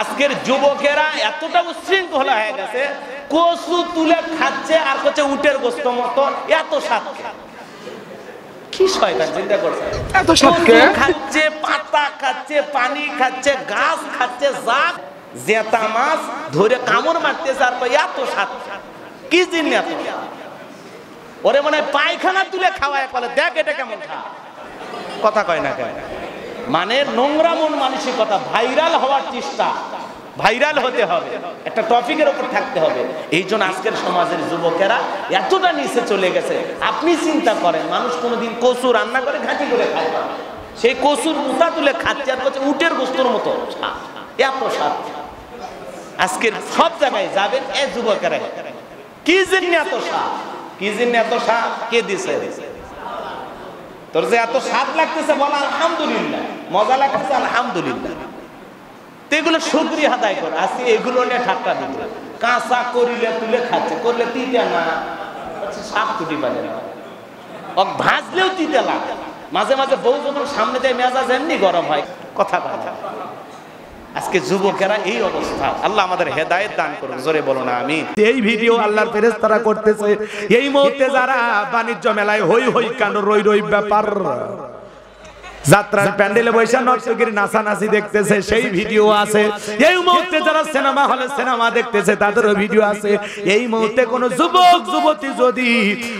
আজকের যুবকেরা এতটা উশৃঙ্খলা হয়ে গেছে কচু তুলে খাচ্ছে আর করছে উটের গোস্ত মতো এত স্বাদ চিন্তা করছে এত খাচ্ছে পাতা খাচ্ছে পানি খাচ্ছে গাছ খাচ্ছে জেতা মাছ ধরে কামড় মারতেছে আর এত স্বাদ কি ওরে পায়খানা তুলে খাওয়ায় বলে দেখ এটা কেমন কথা কয় না কয় না মানে নোংরা মন মানসিকতা ভাইরাল হওয়ার চেষ্টা ভাইরাল হতে হবে একটা টপিকের ওপর থাকতে হবে এই জন্য আজকের সমাজের যুবকেরা এতটা নিচে চলে গেছে আপনি চিন্তা করেন মানুষ কোনোদিন কচু রান্না করে ঘাঁটি করে খায় না সেই কচুর মুতা তুলে খাচ্ছে আর বলছে উটের গোস্তর মতো এত সাপ আজকের সব জায়গায় যাবেন এ যুবকেরা কি জন্য এত সাপ কি জন্য এত সাপ কে দিছে তোর যে এত স্বাদ লাগতেছে বলা আলহামদুলিল্লাহ মজা লাগছে আলহামদুলিল্লাহ এগুলো সুক্রিয়া আদায় করে আসি এগুলো নিয়ে ঠাট্টা দিল কাঁচা করিলে তুলে খাচ্ছে করলে তিতা না আচ্ছা, সাপ কুটি পারে না ভাজলেও তিতা লাগে মাঝে মাঝে বউ যখন সামনে যায় মেজাজ এমনি গরম হয় কথা কথা আজকে যুবকেরা এই অবস্থা আল্লাহ আমাদের হেদায়েত দান করুন জোরে বলো না আমি এই ভিডিও আল্লাহর ফেরেশতারা করতেছে এই মুহূর্তে যারা বাণিজ্য মেলায় হই হই কান রই রই ব্যাপার যাত্রার প্যান্ডেলে বৈশা নর্তকীর নাচানাচি দেখতেছে সেই ভিডিও আছে এই মুহূর্তে যারা সিনেমা হলে সিনেমা দেখতেছে তাদেরও ভিডিও আছে এই মুহূর্তে কোন যুবক যুবতী যদি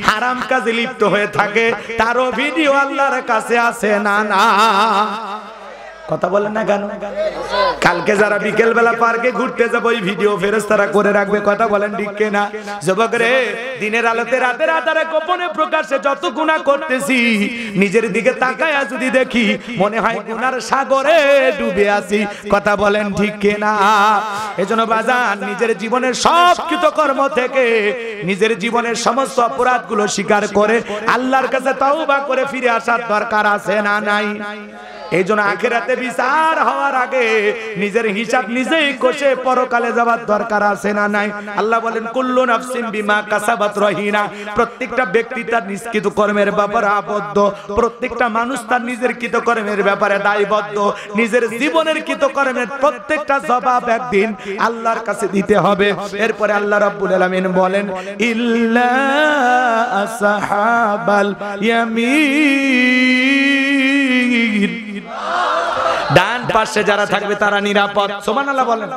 হারাম কাজে লিপ্ত হয়ে থাকে তারও ভিডিও আল্লাহর কাছে আছে না না কথা বলে না কেন কালকে যারা বিকেল বেলা পার্কে ঘুরতে যাবো ওই ভিডিও ফেরত তারা করে রাখবে কথা বলেন ডিকে না যুবক রে দিনের আলোতে রাতের আধারে গোপনে প্রকাশে যত গুণা করতেছি নিজের দিকে তাকায়া যদি দেখি মনে হয় গুনার সাগরে ডুবে আছি কথা বলেন ঠিক না এজন্য বাজান নিজের জীবনের সব কৃতকর্ম থেকে নিজের জীবনের সমস্ত অপরাধগুলো স্বীকার করে আল্লাহর কাছে তওবা করে ফিরে আসার দরকার আছে না নাই এই জন্য আখেরাতে দুনিয়াতে বিচার হওয়ার আগে নিজের হিসাব নিজেই কষে পরকালে যাবার দরকার আছে না নাই আল্লাহ বলেন কুল্লু নাফসিন বিমা কাসাবাত রহিনা প্রত্যেকটা ব্যক্তি তার নিষ্কৃত কর্মের ব্যাপারে আবদ্ধ প্রত্যেকটা মানুষ তার নিজের কৃত কর্মের ব্যাপারে দায়বদ্ধ নিজের জীবনের কৃত কর্মের প্রত্যেকটা জবাব একদিন আল্লাহর কাছে দিতে হবে এরপরে আল্লাহ রাব্বুল আলামিন বলেন ইল্লা আসহাবাল ইয়ামিন ডান পাশে যারা থাকবে তারা নিরাপদ সোমান আল্লাহ বলেন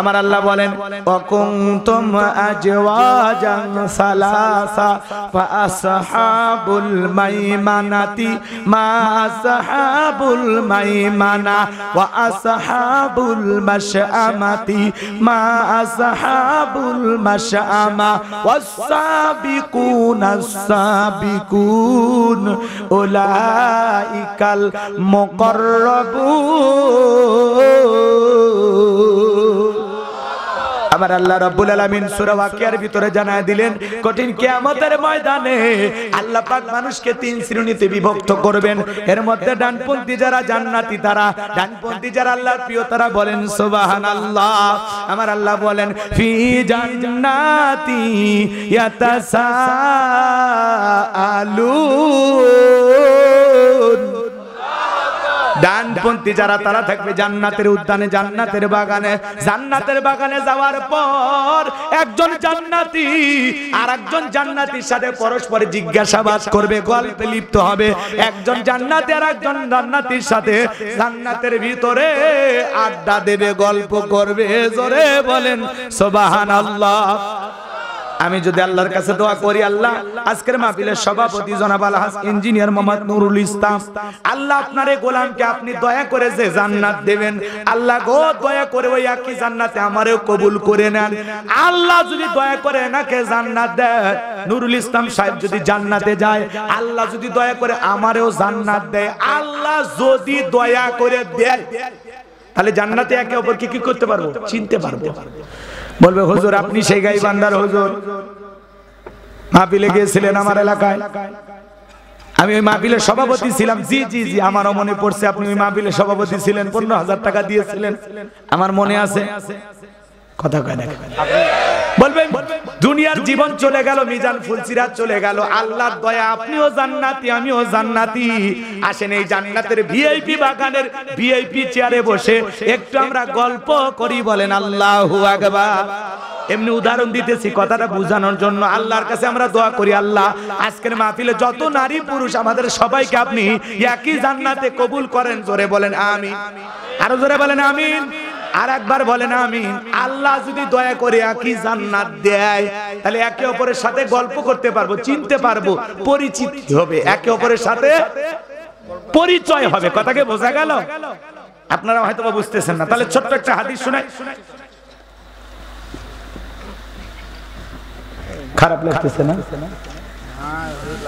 আমার আল্লাহ বলেন অকুন্তুম আজওয়াজান সালাসা ফাসহাবুল মাইমানাতি মা আসহাবুল মাইমানা ওয়া আসহাবুল মাশআমাতি মা আসহাবুল মাশআমা والسابقون السابقون أولئك المقربون আমার আল্লাহ রব্বুল আলামিন সূরা ওয়াকিয়ার ভিতরে জানায় দিলেন কঠিন কিয়ামতের ময়দানে আল্লাহ পাক মানুষকে তিন শ্রেণীতে বিভক্ত করবেন এর মধ্যে ডানপন্থী যারা জান্নাতি তারা ডানপন্থী যারা আল্লাহর প্রিয় তারা বলেন সুবহানাল্লাহ আমার আল্লাহ বলেন ফি জান্নাতি ইয়াতাসা আলুন ডানপন্থী যারা তারা থাকবে জান্নাতের উদ্যানে জান্নাতের বাগানে জান্নাতের বাগানে যাওয়ার পর একজন জান্নাতি আর একজন জান্নাতির সাথে পরস্পর জিজ্ঞাসাবাদ করবে গল্পে লিপ্ত হবে একজন জান্নাতি আর একজন জান্নাতির সাথে জান্নাতের ভিতরে আড্ডা দেবে গল্প করবে জোরে বলেন সোবাহান আল্লাহ আমি যদি আল্লাহর কাছে দোয়া করি আল্লাহ আজকের মাহফিলের সভাপতি জনাব আলহাস ইঞ্জিনিয়ার মোহাম্মদ নুরুল ইসলাম আল্লাহ আপনার এই গোলামকে আপনি দয়া করে যে জান্নাত দেবেন আল্লাহ গো দয়া করে ওই একই জান্নাতে আমারও কবুল করে নেন আল্লাহ যদি দয়া করে নাকে জান্নাত দেয় নুরুল ইসলাম সাহেব যদি জান্নাতে যায় আল্লাহ যদি দয়া করে আমারও জান্নাত দেয় আল্লাহ যদি দয়া করে দেয় তাহলে জান্নাতে একে অপরকে কি করতে পারবো চিনতে পারবো বলবে হুজুর আপনি সেই গাই বান্দার হুজুর মাহফিলে গিয়েছিলেন আমার এলাকায় আমি ওই মাহফিলের সভাপতি ছিলাম জি জি জি আমারও মনে পড়ছে আপনি ওই মাহফিলের সভাপতি ছিলেন পনেরো হাজার টাকা দিয়েছিলেন আমার মনে আছে কথা কয় না বলবেন দুনিয়ার জীবন চলে গেল মিজান ফুলসিরা চলে গেল আল্লাহর দয়া আপনিও জান্নাতি আমিও জান্নাতি আসেন এই জান্নাতের ভিআইপি বাগানের ভিআইপি চেয়ারে বসে একটু আমরা গল্প করি বলেন আল্লাহু আকবার এমনি উদাহরণ দিতেছি কথাটা বোঝানোর জন্য আল্লাহর কাছে আমরা দোয়া করি আল্লাহ আজকের মাহফিলে যত নারী পুরুষ আমাদের সবাইকে আপনি একই জান্নাতে কবুল করেন জোরে বলেন আমিন আরো জোরে বলেন আমিন আর একবার বলেন আমি আল্লাহ যদি দয়া করে একই জান্নাত দেয় তাহলে একে অপরের সাথে গল্প করতে পারবো চিনতে পারবো পরিচিত হবে একে অপরের সাথে পরিচয় হবে কথাকে বোঝা গেল আপনারা হয়তো বুঝতেছেন না তাহলে ছোট্ট একটা হাদিস শুনে খারাপ লাগতেছে না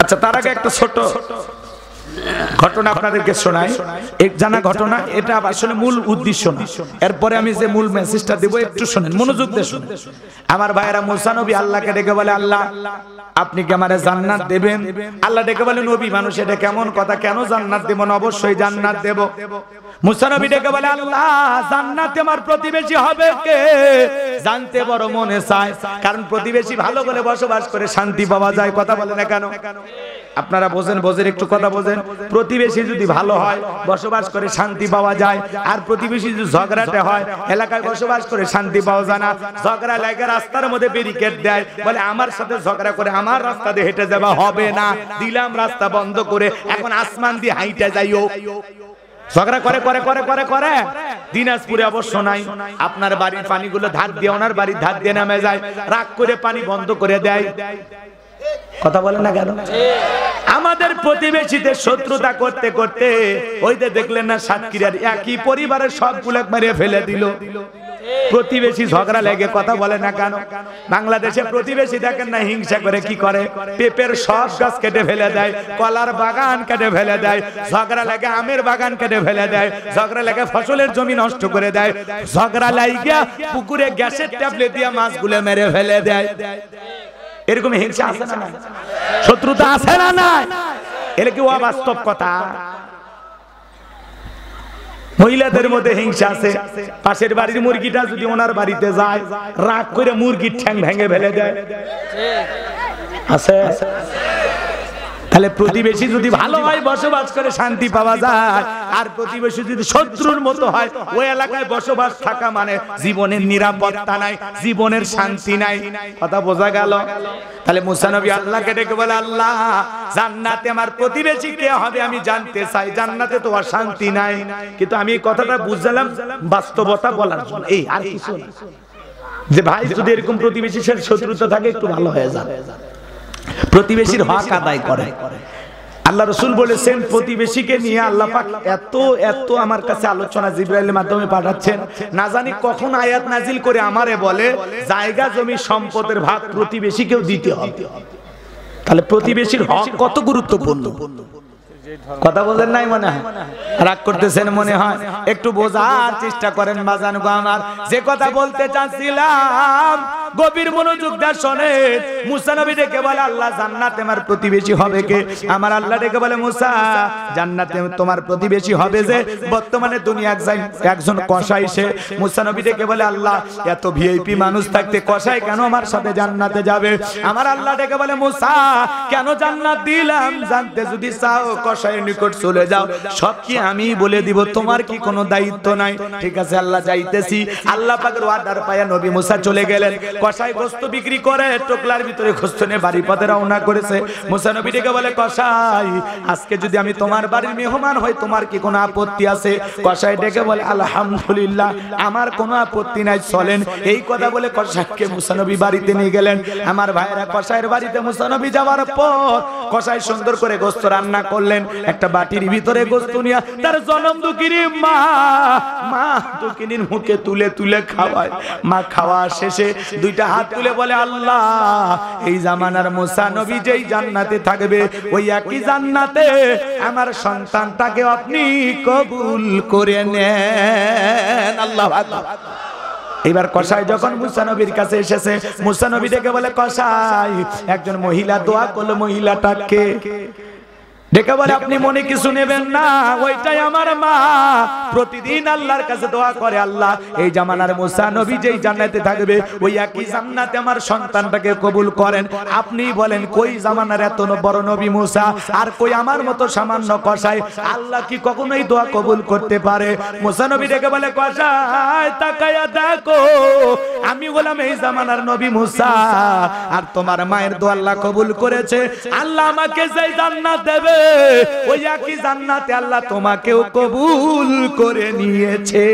আচ্ছা তার আগে একটা ছোট ঘটনা আপনাদেরকে শোনাই জানা ঘটনা এটা আসলে মূল উদ্দেশ্য না এরপরে আমি যে মূল মেসেজটা একটু শোনেন মনোযোগ আমার ভাইয়েরা মুসা নবী আল্লাহকে ডেকে বলে আল্লাহ আপনি কি জান্নাত দেবেন আল্লাহ ডেকে বলে নবী মানুষ এটা কেমন কথা কেন জান্নাত দেব না অবশ্যই জান্নাত দেব ডেকে বলে আল্লাহ আমার প্রতিবেশী হবে কে জানতে বড় মনে চায় কারণ প্রতিবেশী ভালো বলে বসবাস করে শান্তি পাওয়া যায় কথা বলে না কেন আপনারা বোঝেন বোঝেন একটু কথা বোঝেন প্রতিবেশী যদি ভালো হয় বসবাস করে শান্তি পাওয়া যায় আর প্রতিবেশী যদি ঝগড়াতে হয় এলাকায় বসবাস করে শান্তি পাওয়া যায় না ঝগড়া লাগে রাস্তার মধ্যে ব্যারিকেড দেয় বলে আমার সাথে ঝগড়া করে আমার রাস্তা দিয়ে হেঁটে যাওয়া হবে না দিলাম রাস্তা বন্ধ করে এখন আসমান দিয়ে হাইটে যাইও ঝগড়া করে করে করে করে করে দিনাজপুরে অবশ্য নাই আপনার বাড়ির পানিগুলো ধার দিয়ে ওনার বাড়ির ধার দিয়ে নামে যায় রাগ করে পানি বন্ধ করে দেয় কথা বলে না কেন আমাদের প্রতিবেশীদের শত্রুতা করতে করতে ওই যে দেখলেন না সাতক্ষীরার একই পরিবারের সব গুলাক মারিয়ে ফেলে দিল প্রতিবেশী ঝগড়া লেগে কথা বলে না কেন বাংলাদেশে প্রতিবেশী দেখেন না হিংসা করে কি করে পেপের সব গাছ কেটে ফেলে দেয় কলার বাগান কেটে ফেলে দেয় ঝগড়া লাগে আমের বাগান কেটে ফেলে দেয় ঝগড়া লাগে ফসলের জমি নষ্ট করে দেয় ঝগড়া লাগিয়া পুকুরে গ্যাসের ট্যাবলেট দিয়ে মাছগুলো মেরে ফেলে দেয় এরকম হিংসা আছে না নাই শত্রুতা আছে না নাই এটা কি অবাস্তব কথা মহিলাদের মধ্যে হিংসা আছে পাশের বাড়ির মুরগিটা যদি ওনার বাড়িতে যায় রাগ করে মুরগির ঠ্যাং ভেঙে ফেলে দেয় আছে তাহলে প্রতিবেশী যদি ভালো হয় বসবাস করে শান্তি পাওয়া যায় আর প্রতিবেশী যদি শত্রুর মতো হয় ওই এলাকায় বসবাস থাকা মানে জীবনের নিরাপত্তা নাই জীবনের শান্তি নাই কথা বোঝা গেল তাহলে মুসানবী আল্লাহকে ডেকে বলে আল্লাহ জান্নাতে আমার প্রতিবেশী কে হবে আমি জানতে চাই জান্নাতে তো আর শান্তি নাই কিন্তু আমি এই কথাটা বুঝলাম বাস্তবতা বলার জন্য এই আর কিছু না যে ভাই যদি এরকম প্রতিবেশী শত্রুতা থাকে একটু ভালো হয়ে যায় প্রতিবেশীর হক আদায় করে আল্লাহ রসুল বলেছেন প্রতিবেশীকে নিয়ে আল্লাহ পাক এত এত আমার কাছে আলোচনা জিব্রাইলের মাধ্যমে পাঠাচ্ছেন না জানি কখন আয়াত নাজিল করে আমারে বলে জায়গা জমি সম্পদের ভাগ প্রতিবেশীকেও দিতে হবে তাহলে প্রতিবেশীর হক কত গুরুত্বপূর্ণ কথা বলেন নাই মনে হয় রাগ করতেছেন মনে হয় একটু বোঝার চেষ্টা করেন বাজানো আমার যে কথা বলতে চাচ্ছিলাম গভীর মনোযোগ দা শোনে মুসা নবী ডেকে বলে আল্লাহ জান্নাত আমার প্রতিবেশী হবে কে আমার আল্লাহ ডেকে বলে মুসা জান্নাতে তোমার প্রতিবেশী হবে যে বর্তমানে দুনিয়া একজন একজন কসাই সে মুসা নবী ডেকে বলে আল্লাহ এত ভিআইপি মানুষ থাকতে কসাই কেন আমার সাথে জান্নাতে যাবে আমার আল্লাহ ডেকে বলে মুসা কেন জান্নাত দিলাম জানতে যদি চাও কসাইয়ের নিকট চলে যাও সব কি আমি বলে দিব তোমার কি কোনো দায়িত্ব নাই ঠিক আছে আল্লাহ যাইতেছি আল্লাহ পাকের ওয়াদার পায়া নবী মুসা চলে গেলেন কষাই গোস্ত বিক্রি করে টোকলার ভিতরে গোস্ত নিয়ে বাড়ি পথে রওনা করেছে মুসানবী ডেকে বলে কষাই আজকে যদি আমি তোমার বাড়ির মেহমান হই তোমার কি কোনো আপত্তি আছে কষাই ডেকে বলে আলহামদুলিল্লাহ আমার কোনো আপত্তি নাই চলেন এই কথা বলে কষাইকে মুসানবী বাড়িতে নিয়ে গেলেন আমার ভাইরা কষাইয়ের বাড়িতে মুসানবী যাওয়ার পর কষাই সুন্দর করে গোস্ত রান্না করলেন একটা বাটির ভিতরে গোস্ত নিয়ে তার জনম দুকিনি মা মা দুকিনির মুখে তুলে তুলে খাওয়ায় মা খাওয়া শেষে দুইটা হাত তুলে বলে আল্লাহ এই জামানার মোসা নবী যেই জান্নাতে থাকবে ওই একই জান্নাতে আমার সন্তানটাকে আপনি কবুল করে নেন আল্লাহ আল্লাহ এবার কসাই যখন মুসা নবীর কাছে এসেছে মুসা নবী দেখে বলে কসাই একজন মহিলা দোয়া করলো মহিলাটাকে ডেকে বলে আপনি মনে কিছু নেবেন না ওইটাই আমার মা প্রতিদিন আল্লাহর কাছে দোয়া করে আল্লাহ এই জামানার নবী যেই জান্নাতে থাকবে ওই একই জান্নাতে আমার সন্তানটাকে কবুল করেন আপনি বলেন কই জামানার এত বড় নবী আর কই আমার মতো সামান্য আল্লাহ কি কখনোই দোয়া কবুল করতে পারে মুসা নবী ডেকে বলে কষাই তাকায়া দেখো আমি বললাম এই জামানার নবী মুসা আর তোমার মায়ের দোয়া আল্লাহ কবুল করেছে আল্লাহ আমাকে যেই জান্নাত দেবে ওই একই জান্নাতে আল্লাহ তোমাকেও কবুল করে নিয়েছে